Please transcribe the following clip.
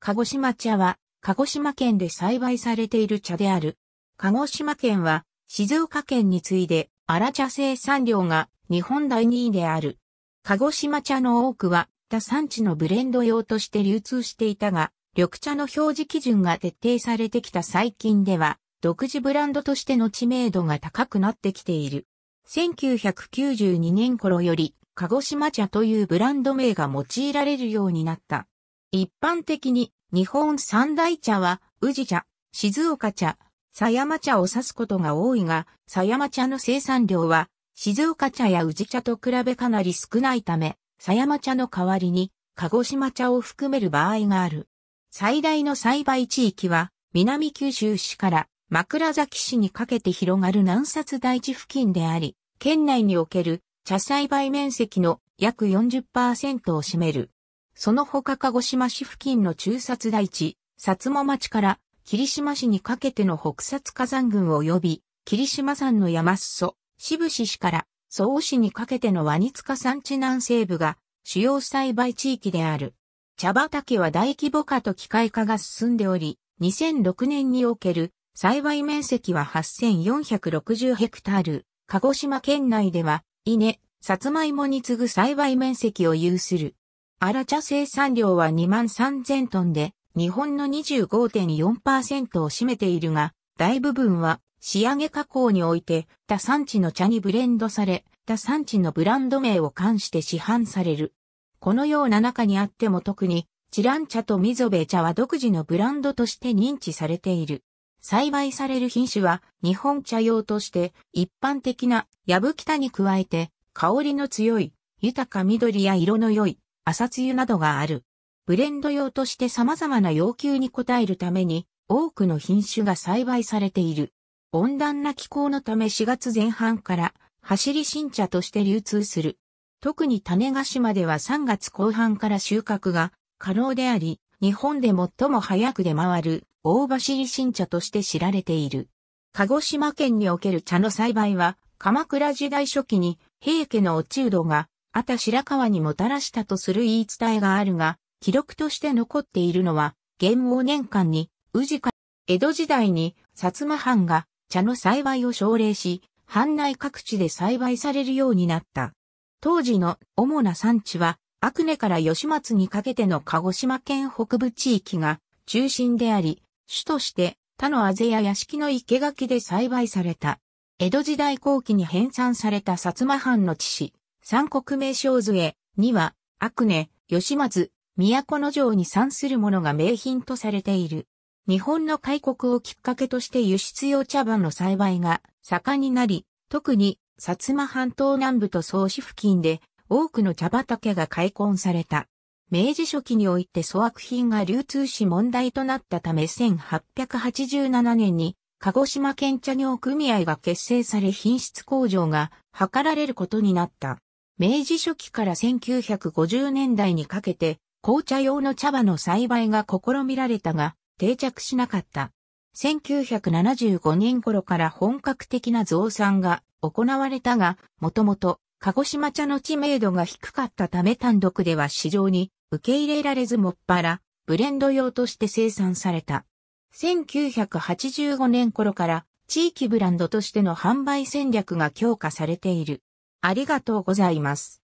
鹿児島茶は、鹿児島県で栽培されている茶である。鹿児島県は、静岡県に次いで、荒茶生産量が日本第2位である。鹿児島茶の多くは、他産地のブレンド用として流通していたが、緑茶の表示基準が徹底されてきた最近では、独自ブランドとしての知名度が高くなってきている。1992年頃より、鹿児島茶というブランド名が用いられるようになった。一般的に日本三大茶は、宇治茶、静岡茶、狭山茶を指すことが多いが、狭山茶の生産量は、静岡茶や宇治茶と比べかなり少ないため、狭山茶の代わりに、鹿児島茶を含める場合がある。最大の栽培地域は、南九州市から枕崎市にかけて広がる南札台地付近であり、県内における茶栽培面積の約40%を占める。その他鹿児島市付近の中札台地、薩摩町から霧島市にかけての北薩火山群及び、霧島山の山裾、渋志市から、蘇市にかけてのワニツカ山地南西部が、主要栽培地域である。茶畑は大規模化と機械化が進んでおり、2006年における栽培面積は8460ヘクタール。鹿児島県内では、稲、サツマイモに次ぐ栽培面積を有する。アラチャ生産量は2万3000トンで、日本の25.4%を占めているが、大部分は仕上げ加工において他産地の茶にブレンドされ、他産地のブランド名を冠して市販される。このような中にあっても特に、チラン茶とミゾベ茶は独自のブランドとして認知されている。栽培される品種は日本茶用として一般的なヤブキタに加えて香りの強い豊か緑や色の良い朝露などがある。ブレンド用として様々な要求に応えるために多くの品種が栽培されている。温暖な気候のため4月前半から走り新茶として流通する。特に種ヶ島では3月後半から収穫が可能であり、日本で最も早く出回る大走り新茶として知られている。鹿児島県における茶の栽培は鎌倉時代初期に平家の落ち度があた白川にもたらしたとする言い伝えがあるが、記録として残っているのは、元王年間に、宇治か、江戸時代に、薩摩藩が茶の栽培を奨励し、藩内各地で栽培されるようになった。当時の主な産地は、阿久根から吉松にかけての鹿児島県北部地域が中心であり、主として他のあぜや屋敷の生垣で栽培された。江戸時代後期に編纂された薩摩藩の地史、三国名称図へ、には、阿久根、吉松、都の城に産するものが名品とされている。日本の開国をきっかけとして輸出用茶葉の栽培が盛んになり、特に薩摩半島南部と総市付近で多くの茶畑が開墾された。明治初期において粗悪品が流通し問題となったため1887年に鹿児島県茶業組合が結成され品質向上が図られることになった。明治初期から1950年代にかけて、紅茶用の茶葉の栽培が試みられたが、定着しなかった。1975年頃から本格的な増産が行われたが、もともと鹿児島茶の知名度が低かったため単独では市場に受け入れられずもっぱら、ブレンド用として生産された。1985年頃から地域ブランドとしての販売戦略が強化されている。ありがとうございます。